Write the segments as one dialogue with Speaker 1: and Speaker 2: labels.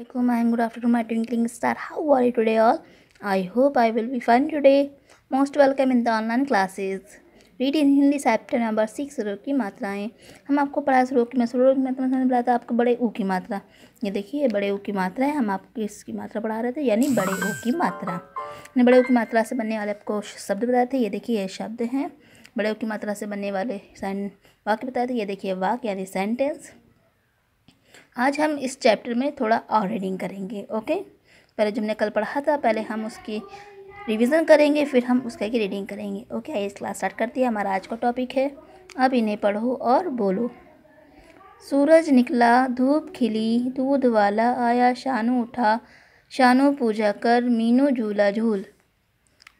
Speaker 1: Assalamualaikum and good afternoon my twinkling star how are you today all I hope I will be fine today most welcome in the online classes read in Hindi chapter number six रो की मात्राएं हम आपको पढ़ा शुरू की मैं शुरू की मात्रा समझ बुलाया था आपको बड़े ऊ की मात्रा ये देखिए बड़े ऊ की मात्रा है हम आपको इसकी मात्रा पढ़ा रहे थे यानी बड़े ऊ की मात्रा यानी बड़े ऊ की मात्रा से बनने वाले आपको शब्द बताए थे ये देखिए ये शब्द हैं बड़े ऊ की मात्रा से बनने वाले वाक्य बताए थे ये देखिए वाक्य यानी सेंटेंस आज हम इस चैप्टर में थोड़ा और रीडिंग करेंगे ओके पहले जो हमने कल पढ़ा था पहले हम उसकी रिवीजन करेंगे फिर हम उसका की रीडिंग करेंगे ओके आइए क्लास स्टार्ट करती है हमारा आज का टॉपिक है अब इन्हें पढ़ो और बोलो सूरज निकला धूप खिली दूध वाला आया शानू उठा शानू पूजा कर मीनू झूला झूल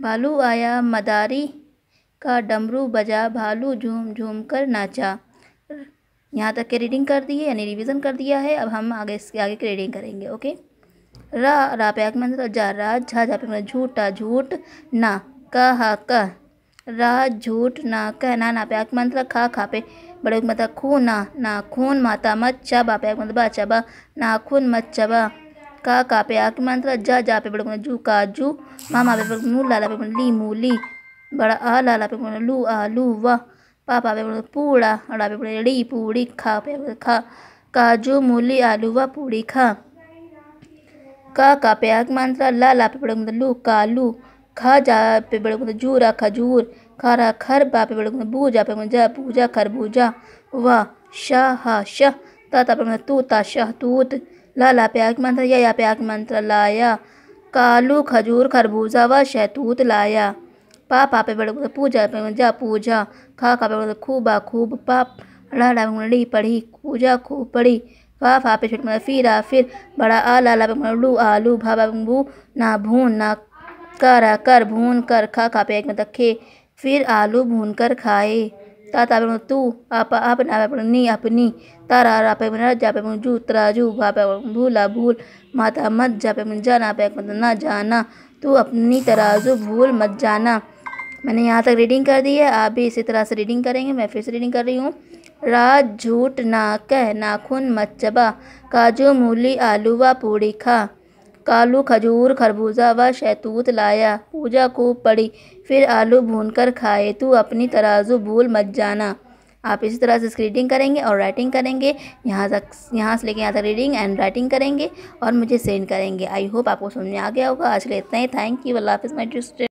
Speaker 1: भालू आया मदारी का डमरू बजा भालू झूम झूम कर नाचा यहाँ तक के रीडिंग कर दिए यानी रिवीजन कर दिया है अब हम आगे इसके आगे की रीडिंग करेंगे ओके रा रा पे आग तो जा रा झा झा पे मतलब झूठा झूठ ना कहा कह रा झूठ ना कह ना ना पे आग मंत्र खा खा पे बड़े मतलब ना खून माता मत बा पे आग मतलब बा ना खून मत चबा का का पे आग मंत्र जा जा पे बड़े मतलब जू जू मामा पे बड़े नू लाला पे मतलब ली मूली बड़ा आ लाला पे मतलब लू आ लू वाह पापा पे बोलते पूड़ा अड़ा पे बोले ड़ी पूड़ी खा पे बोलते खा काजू मूली आलू व पूड़ी खा का का पे आग मांसरा ला ला पे बड़े बोलते लू कालू खा जा पे बड़े बोलते जूरा खजूर खारा खर बा पे बड़े बोलते बूजा पे बोलते पूजा खर बूजा वाह शाह हा शाह ताता पे बोलते तूता शाह तूत ला ला पे आग मंत्र या या पे आग मंत्र लाया कालू खजूर खरबूजा व शहतूत लाया ಪಾಪ ಆಪೆ पूजा पे ಆಪೆ ಜಾ खा खा ಖಾ ಬೆಳಗುದ खूबा खूब पाप लड़ा ड़ा डी पढ़ी पूजा खूब पढ़ी फा फा पे छोट फिरा फिर बड़ा आ ला ला पे लू आलू भा भा भू ना भून ना कर कर भून कर खा खा पे एक मतलब खे फिर आलू भून कर खाए ता ता तू आप आप ना पे नी अपनी तारा रा पे ना जा पे जू जू भा पे भूला भूल माता मत जा पे जाना पे मतलब ना जाना तू अपनी तराजू भूल मत जाना मैंने यहाँ तक रीडिंग कर दी है आप भी इसी तरह से रीडिंग करेंगे मैं फिर से रीडिंग कर रही हूँ रात झूठ ना कह नाखून मत चबा काजू मूली आलू व पूड़ी खा कालू खजूर खरबूजा व शैतूत लाया पूजा खूब पड़ी फिर आलू भूनकर खाए तू अपनी तराजू भूल मत जाना आप इसी तरह से रीडिंग करेंगे और राइटिंग करेंगे यहाँ तक यहाँ से लेके यहाँ तक रीडिंग एंड राइटिंग करेंगे और मुझे सेंड करेंगे आई होप आपको समझ में आ गया होगा आज के लिए इतना ही थैंक यू अल्लाह हाफिज़ माई